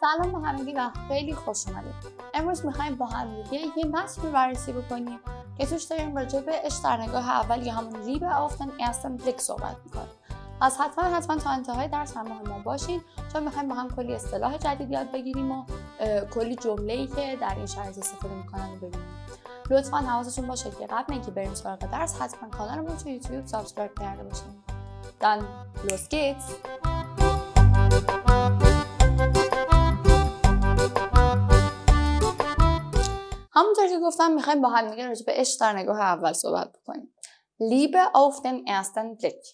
سلام به همگی و خیلی خوش اومدید امروز میخوایم با همدیگه یه متن رو بررسی بکنیم که توش داریم راجع به نگاه اول یا همون لیب آفتن اصلا بلیک صحبت میکنیم پس حتما حتما تا انتهای درس هم ما باشین چون میخوایم با هم کلی اصطلاح جدید یاد بگیریم و کلی جمله که در این شرایط استفاده میکنن ببینیم لطفا حواستون باشه که قبل اینکه بریم سراغ درس حتما کانالمون تو یوتیوب سابسکرایب کرده باشین دان لوس همونطور که گفتم میخوایم با هم همدیگه راجع به عشق در نگاه اول صحبت بکنیم لیبه auf den ersten Blick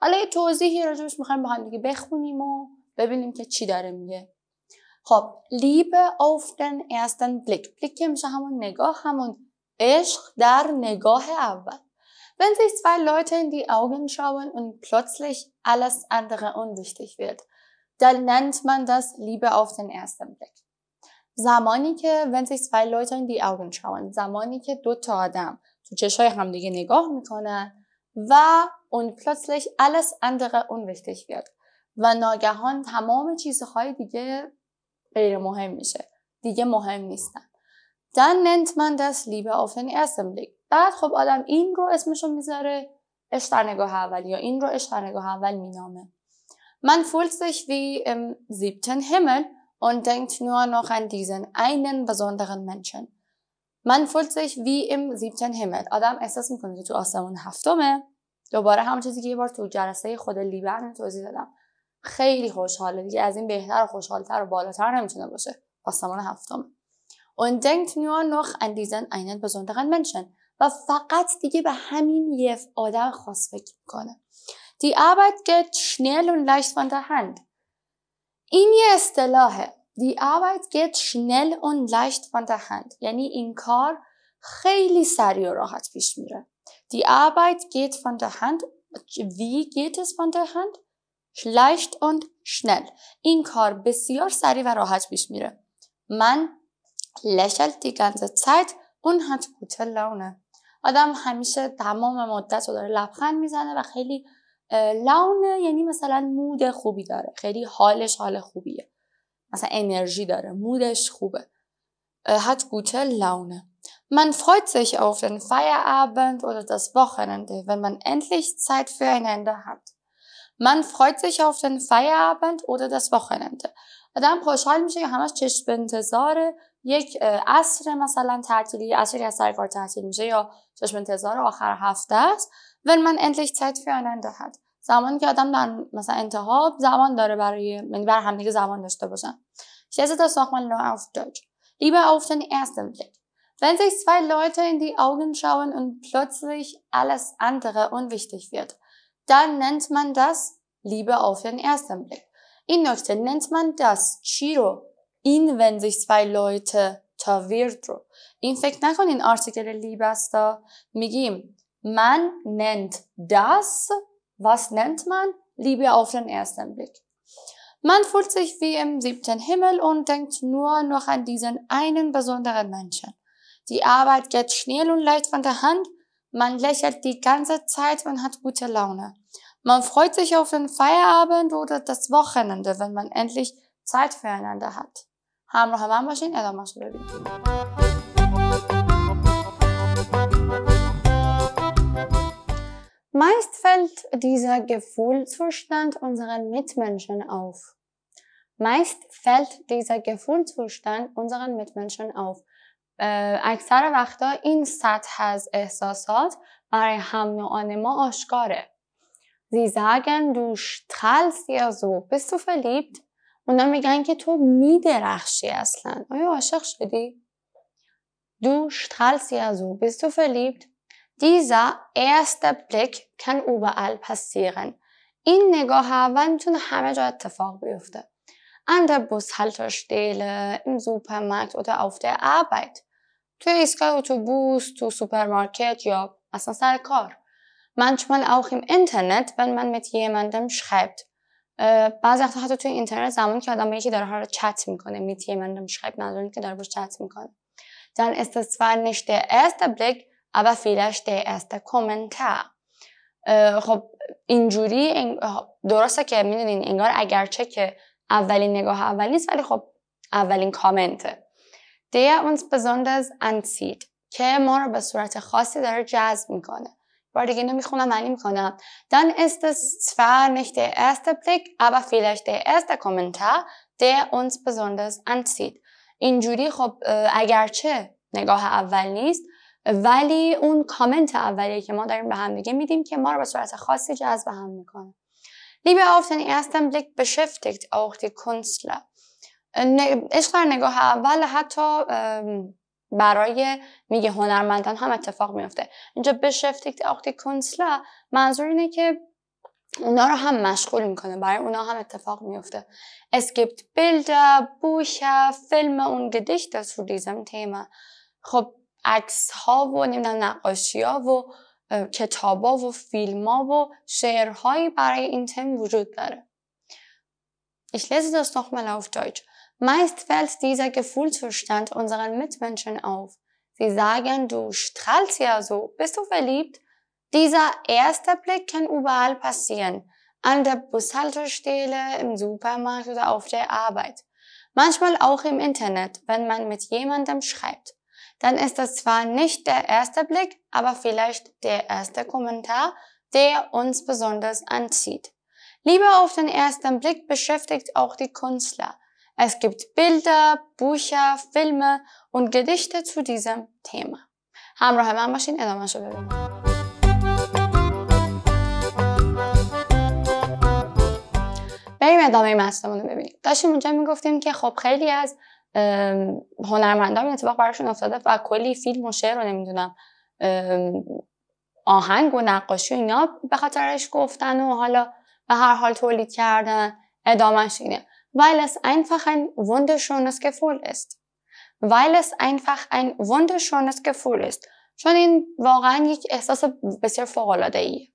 حالا یه توضیحی راجبش میخوایم با هم همدیگه بخونیم و ببینیم که چی داره میگه خب لیبه auf den ersten Blick بلیک که میشه همون نگاه همون عشق در نگاه اول Wenn sich zwei Leute in die Augen schauen und plötzlich alles andere unwichtig wird, dann nennt man das Liebe auf den ersten Blick. زمانی که wenn sich zwei Leute in die Augen schauen زمانی که دو تا آدم تو چشای همدیگه نگاه میکنن و اون plötzlich alles andere unwichtig wird و ناگهان تمام چیزهای دیگه غیر مهم میشه دیگه مهم نیستن dann nennt man das Liebe auf den ersten Blick بعد خب آدم این رو اسمشو میذاره عشق در نگاه اول یا این رو عشق در نگاه اول مینامه من فولسش sich wie im siebten Himmel und denkt nur noch an diesen einen besonderen Menschen. Man fühlt sich wie im siebten Himmel. آدم احساس میکنه که تو آسمون هفتمه. دوباره همون چیزی که یه بار تو جلسه خود لیبرن توضیح دادم. خیلی خوشحاله دیگه از این بهتر و خوشحالتر و بالاتر نمیتونه باشه. آسمان هفتمه. اون denkt nur noch an diesen einen besonderen Menschen. و فقط دیگه به همین یه آدم خاص فکر میکنه. Die Arbeit geht schnell و leicht von Hand. این یه اصطلاحه Die Arbeit geht schnell und leicht von der Hand. یعنی این کار خیلی سریع و راحت پیش میره. Die Arbeit geht von der Hand. Wie geht es von der Hand? Leicht und schnell. این کار بسیار سریع و راحت پیش میره. من lächelt die ganze Zeit und hat gute Laune. آدم همیشه تمام مدت رو داره لبخند میزنه و خیلی لونه یعنی مثلا مود خوبی داره خیلی حالش حال خوبیه مثلا انرژی داره مودش خوبه hat gute Laune. Man freut sich auf den Feierabend oder das Wochenende, wenn man endlich Zeit füreinander hat. Man freut sich auf den Feierabend oder das Wochenende. آدم خوشحال میشه که همش چشم به انتظار یک عصر مثلا تعطیلی عصری از سر تعطیل میشه یا چشم انتظار آخر هفته است wenn man endlich Zeit füreinander hat زمان که آدم در مثلا انتها زمان داره برای یعنی بر همدیگه زمان داشته باشن Schätze das nochmal neu auf Deutsch. Liebe auf den ersten Blick. Wenn sich zwei Leute in die Augen schauen und plötzlich alles andere unwichtig wird, dann nennt man das Liebe auf den ersten Blick. In Deutschland nennt man das Chiro. In wenn sich zwei Leute verwirrt رو این فکر نکنین آرتیکل لیب است میگیم man nennt das, was nennt man? Liebe auf den ersten Blick. Man fühlt sich wie im siebten Himmel und denkt nur noch an diesen einen besonderen Menschen. Die Arbeit geht schnell und leicht von der Hand. Man lächelt die ganze Zeit und hat gute Laune. Man freut sich auf den Feierabend oder das Wochenende, wenn man endlich Zeit füreinander hat. هم رو هم, هم باشین fällt dieser Gefühlszustand unseren Mitmenschen auf? Meist fällt dieser Gefühlzustand unseren Mitmenschen auf. اکثر وقتا این سطح از احساسات برای هم نوعان ما آشکاره. Sie sagen, du strahlst ja so. Bist du verliebt? اونا میگن که تو میدرخشی اصلا. آیا عاشق شدی؟ Du strahlst ja so. Bist du verliebt? Dieser erste Blick kann überall passieren. این نگاه اول میتونه همه جا An der Bushaltestelle, im Supermarkt oder auf der Arbeit. توی ایستگاه اتوبوس، تو سوپرمارکت یا اصلا سر کار. Manchmal auch im Internet, wenn man mit jemandem schreibt. بعضی وقتا حتی توی اینترنت زمانی که آدم یکی داره ها رو چت میکنه mit jemandem schreibt ندارین که داره باش چت میکنه. Dann ist es zwar nicht der erste Blick, aber vielleicht der erste Kommentar خب اینجوری خب، درسته که میدونین انگار اگرچه که اولین نگاه اول نیست ولی خب اولین کامنته der اونس besonders انسید که ما رو به صورت خاصی داره جذب میکنه بار دیگه اینو معنی میکنم dann است es zwar nicht der erste Blick aber vielleicht der erste Kommentar der uns besonders اینجوری خب اگرچه نگاه اول نیست ولی اون کامنت اولی که ما داریم به هم دیگه میدیم که ما رو به صورت خاصی جذب هم میکنه لیبه آفتن den ersten Blick beschäftigt auch die در نگاه اول حتی برای میگه هنرمندان هم اتفاق میفته اینجا بشفتیکت آختی کنسلا منظور اینه که اونا رو هم مشغول میکنه برای اونا هم اتفاق میفته اسکیپت بلده، Bilder, فیلم اون und Gedichte zu diesem Thema خب عکس ها و نمیدونم نقاشی ها و کتابا و فیلما و شعرهایی برای این تم وجود داره. Ich lese das nochmal auf Deutsch. Meist fällt dieser Gefühlszustand unseren Mitmenschen auf. Sie sagen, du strahlst ja so, bist du verliebt? Dieser erste Blick kann überall passieren. An der Bushaltestelle, im Supermarkt oder auf der Arbeit. Manchmal auch im Internet, wenn man mit jemandem schreibt dann ist das zwar nicht der erste Blick, aber vielleicht der erste Kommentar, der uns besonders anzieht. Lieber auf den ersten Blick beschäftigt auch die Künstler. Es gibt Bilder, Bücher, Filme und Gedichte zu diesem Thema. بریم ادامه متنمون رو ببینیم داشتیم اونجا میگفتیم که خب خیلی از هنرمندا این اتفاق براشون افتاده و کلی فیلم و شعر رو نمیدونم آهنگ و نقاشی و اینا به خاطرش گفتن و حالا به هر حال تولید کردن ادامش اینه weil es einfach ein wunderschönes Gefühl ist weil es einfach ein wunderschönes Gefühl ist چون این واقعا یک احساس بسیار فوق العاده ایه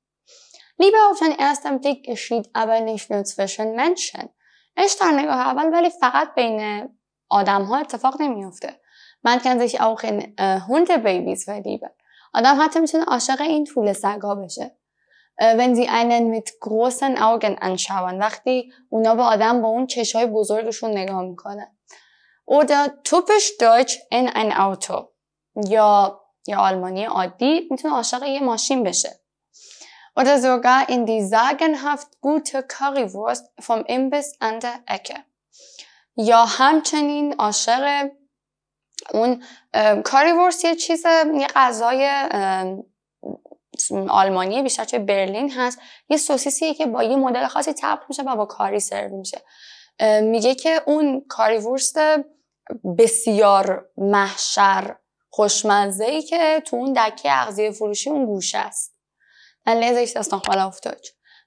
Liebe auf den ersten Blick geschieht aber nicht nur zwischen Menschen. عشق در aber, اول ولی فقط بین آدم ها اتفاق نمیفته من kann sich auch in Hunde Babys verlieben آدم حتی میتونه عاشق این طول سگا بشه wenn sie einen mit großen Augen anschauen وقتی اونا به آدم با اون چشای بزرگشون نگاه میکنن oder typisch deutsch in ein Auto یا یا آلمانی عادی میتونه عاشق یه ماشین بشه oder sogar in die sagenhaft gute Currywurst vom Imbiss an der Ecke یا همچنین عاشق اون کاریورس یه چیز یه غذای آلمانی بیشتر توی برلین هست یه سوسیسیه که با یه مدل خاصی تپ میشه و با کاری سرو میشه میگه که اون کاریورست بسیار محشر خوشمزه ای که تو اون دکه اغذیه فروشی اون گوشه است من لذا ich das افتاد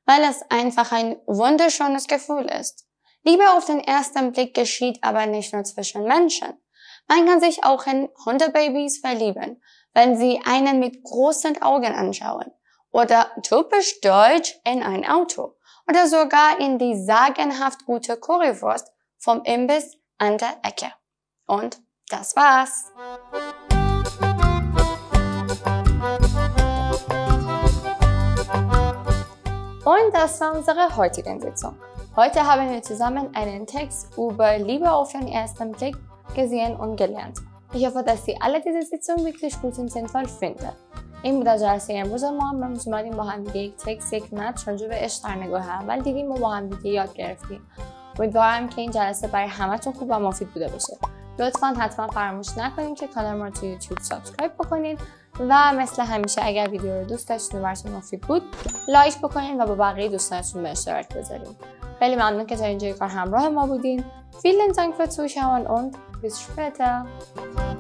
ولی از این einfach است که فول است Liebe auf den ersten Blick geschieht aber nicht nur zwischen Menschen. Man kann sich auch in Hundebabys verlieben, wenn sie einen mit großen Augen anschauen. Oder typisch deutsch in ein Auto. Oder sogar in die sagenhaft gute Currywurst vom Imbiss an der Ecke. Und das war's. Und das war unsere heutige Sitzung. Heute haben wir zusammen einen Text über Liebe auf den ersten Blick gesehen und gelernt. Ich hoffe, dass Sie alle diese Sitzung wirklich gut und sinnvoll finden. این بود از جلسه امروز ما امروز اومدیم با هم دیگه یک تکس یک متن راجع به عشق در نگاه اول دیدیم و با هم دیگه یاد گرفتیم امیدوارم که این جلسه برای همتون خوب و مفید بوده باشه لطفا حتما فراموش نکنید که کانال ما رو تو یوتیوب سابسکرایب بکنید و مثل همیشه اگر ویدیو رو دوست داشتید و براتون مفید بود لایک بکنید و با بقیه دوستانتون به اشتراک بذارید خیلی ممنون که تا اینجای کار همراه ما بودین. فیلن Dank für Zuschauen und bis